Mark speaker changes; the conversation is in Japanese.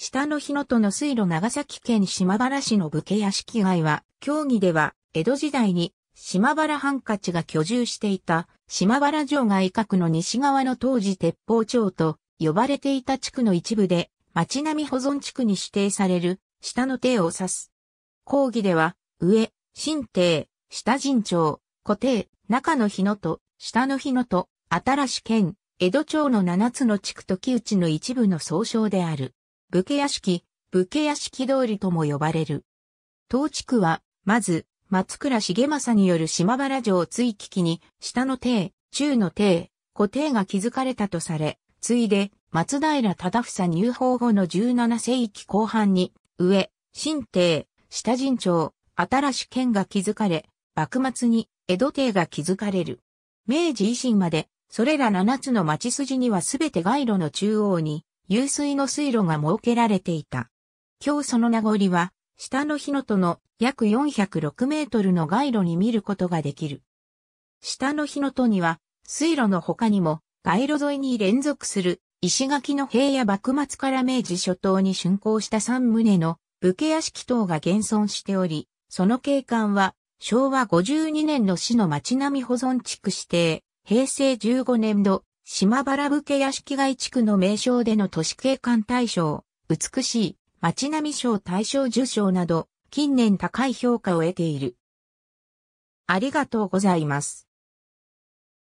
Speaker 1: 下の日野との水路長崎県島原市の武家屋敷街は、競技では、江戸時代に島原ハンカチが居住していた島原城外角の西側の当時鉄砲町と呼ばれていた地区の一部で、町並み保存地区に指定される下の手を指す。講義では、上、新帝、下陣町、固定、中の日野と、下の日野と、新し県、江戸町の7つの地区と木内の一部の総称である。武家屋敷、武家屋敷通りとも呼ばれる。当地区は、まず、松倉重政による島原城追記記に、下の帝、中の帝、古帝が築かれたとされ、ついで、松平忠房入法後の17世紀後半に、上、新帝、下陣町、新し県が築かれ、幕末に江戸帝が築かれる。明治維新まで、それら7つの町筋にはすべて街路の中央に、湧水の水路が設けられていた。今日その名残は、下の日の戸の約406メートルの街路に見ることができる。下の日の戸には、水路の他にも、街路沿いに連続する石垣の平野幕末から明治初頭に竣工した三棟の武家屋敷等が現存しており、その景観は昭和52年の市の町並み保存地区指定、平成15年度島原武家屋敷街地区の名称での都市景観大賞、美しい街並み賞大賞受賞など、近年高い評価を得ている。ありがとうございます。